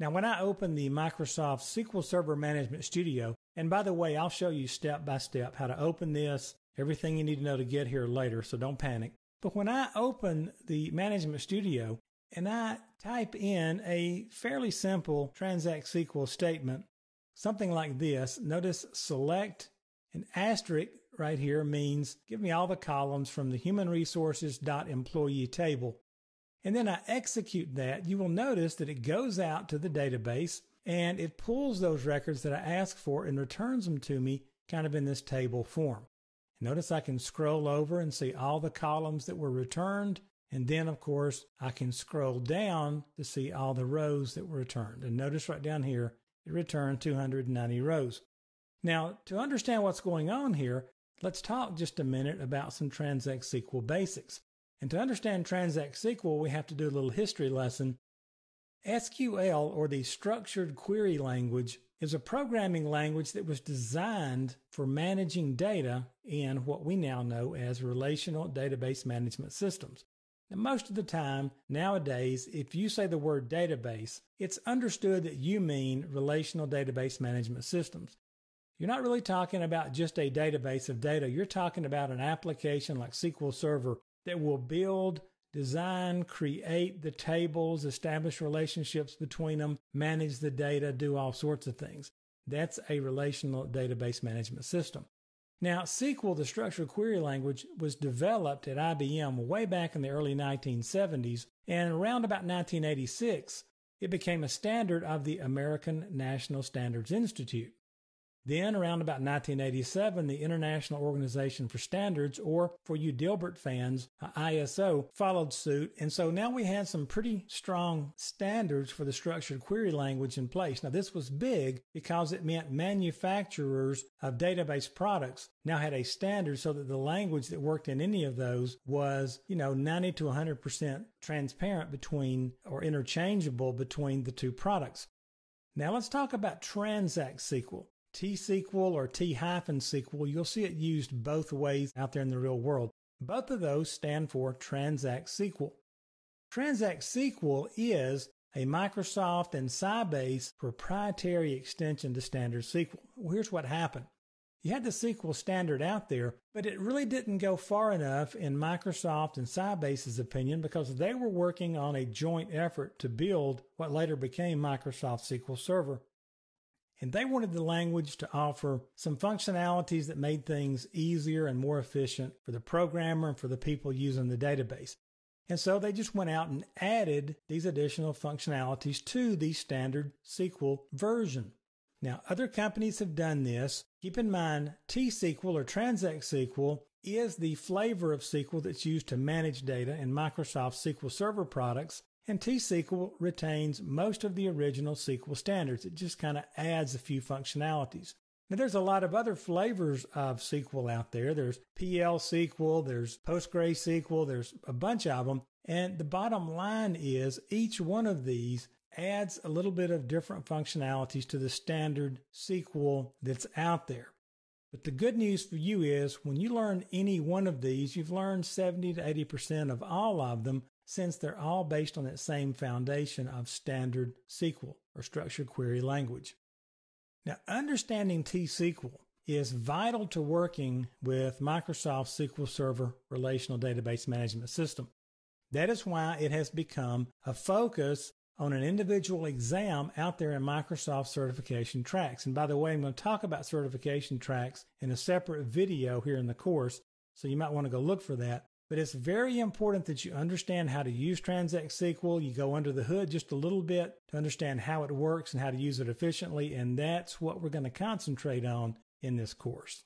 Now, when I open the Microsoft SQL Server Management Studio, and by the way, I'll show you step by step how to open this, everything you need to know to get here later, so don't panic. But when I open the Management Studio and I type in a fairly simple Transact SQL statement, something like this, notice select an asterisk right here means give me all the columns from the human table and then I execute that, you will notice that it goes out to the database and it pulls those records that I ask for and returns them to me kind of in this table form. Notice I can scroll over and see all the columns that were returned. And then, of course, I can scroll down to see all the rows that were returned. And notice right down here, it returned 290 rows. Now, to understand what's going on here, let's talk just a minute about some Transact SQL basics. And to understand Transact SQL, we have to do a little history lesson. SQL, or the Structured Query Language, is a programming language that was designed for managing data in what we now know as relational database management systems. Now, most of the time nowadays, if you say the word database, it's understood that you mean relational database management systems. You're not really talking about just a database of data. You're talking about an application like SQL Server that will build, design, create the tables, establish relationships between them, manage the data, do all sorts of things. That's a relational database management system. Now, SQL, the structured query language, was developed at IBM way back in the early 1970s, and around about 1986, it became a standard of the American National Standards Institute. Then, around about 1987, the International Organization for Standards, or for you Dilbert fans, uh, ISO, followed suit. And so now we had some pretty strong standards for the structured query language in place. Now, this was big because it meant manufacturers of database products now had a standard so that the language that worked in any of those was, you know, 90 to 100% transparent between or interchangeable between the two products. Now let's talk about Transact SQL. T SQL or T hyphen SQL, you'll see it used both ways out there in the real world. Both of those stand for Transact SQL. Transact SQL is a Microsoft and Sybase proprietary extension to standard SQL. Well, here's what happened. You had the SQL standard out there, but it really didn't go far enough in Microsoft and Sybase's opinion because they were working on a joint effort to build what later became Microsoft SQL Server. And they wanted the language to offer some functionalities that made things easier and more efficient for the programmer and for the people using the database. And so they just went out and added these additional functionalities to the standard SQL version. Now, other companies have done this. Keep in mind, T-SQL or Transact SQL is the flavor of SQL that's used to manage data in Microsoft SQL Server products. And T-SQL retains most of the original SQL standards. It just kind of adds a few functionalities. Now, there's a lot of other flavors of SQL out there. There's PL SQL, there's PostgreSQL, there's a bunch of them. And the bottom line is each one of these adds a little bit of different functionalities to the standard SQL that's out there. But the good news for you is when you learn any one of these, you've learned 70 to 80% of all of them since they're all based on that same foundation of standard SQL or structured query language. Now, understanding T-SQL is vital to working with Microsoft SQL Server Relational Database Management System. That is why it has become a focus on an individual exam out there in Microsoft certification tracks. And by the way, I'm going to talk about certification tracks in a separate video here in the course, so you might want to go look for that. But it's very important that you understand how to use Transact SQL. You go under the hood just a little bit to understand how it works and how to use it efficiently. And that's what we're going to concentrate on in this course.